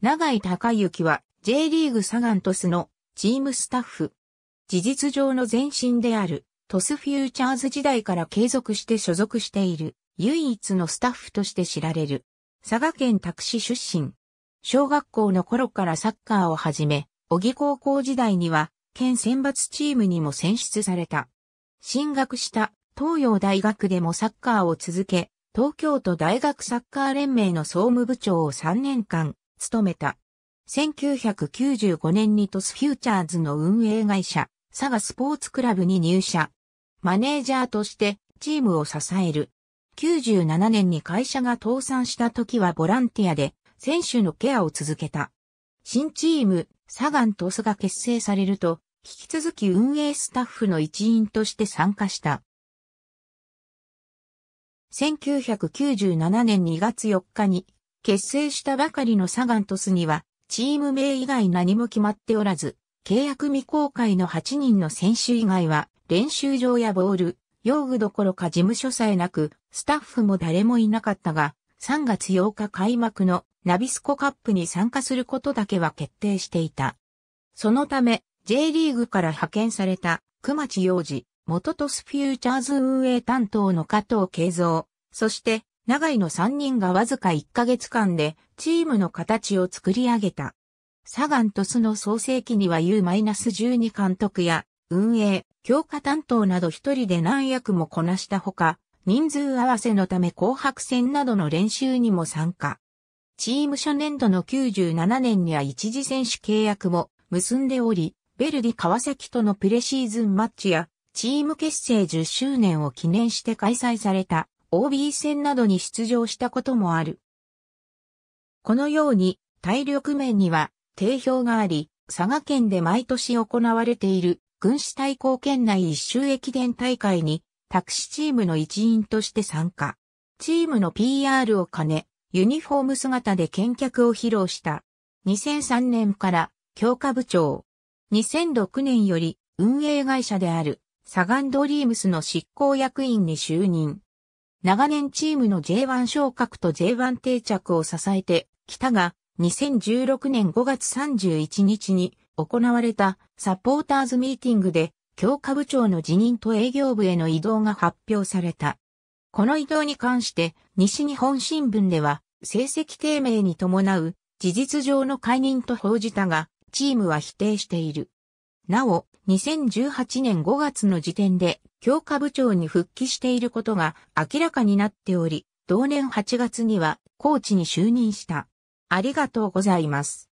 長井孝之は J リーグサガントスのチームスタッフ。事実上の前身であるトスフューチャーズ時代から継続して所属している唯一のスタッフとして知られる。佐賀県拓司出身。小学校の頃からサッカーを始め、小木高校時代には県選抜チームにも選出された。進学した東洋大学でもサッカーを続け、東京都大学サッカー連盟の総務部長を3年間務めた。1995年にトスフューチャーズの運営会社、サガスポーツクラブに入社。マネージャーとしてチームを支える。97年に会社が倒産した時はボランティアで選手のケアを続けた。新チーム、サガントスが結成されると、引き続き運営スタッフの一員として参加した。1997年2月4日に結成したばかりのサガントスには、チーム名以外何も決まっておらず、契約未公開の8人の選手以外は、練習場やボール、用具どころか事務所さえなく、スタッフも誰もいなかったが、3月8日開幕のナビスコカップに参加することだけは決定していた。そのため、J リーグから派遣された熊地洋二、元トスフューチャーズ運営担当の加藤慶三、そして長井の3人がわずか1ヶ月間でチームの形を作り上げた。サガン鳥栖の創世期には U-12 監督や運営、強化担当など一人で何役もこなしたほか、人数合わせのため紅白戦などの練習にも参加。チーム初年度の97年には一時選手契約も結んでおり、ベルディ川崎とのプレシーズンマッチや、チーム結成10周年を記念して開催された OB 戦などに出場したこともある。このように体力面には定評があり、佐賀県で毎年行われている軍師対抗県内一周駅伝大会に、タシーチームの一員として参加。チームの PR を兼ね、ユニフォーム姿で見客を披露した。2003年から強化部長。2006年より運営会社であるサガンドリームスの執行役員に就任。長年チームの J1 昇格と J1 定着を支えてきたが、2016年5月31日に行われたサポーターズミーティングで、教科部長の辞任と営業部への移動が発表された。この移動に関して、西日本新聞では、成績低迷に伴う事実上の解任と報じたが、チームは否定している。なお、2018年5月の時点で教科部長に復帰していることが明らかになっており、同年8月にはコーチに就任した。ありがとうございます。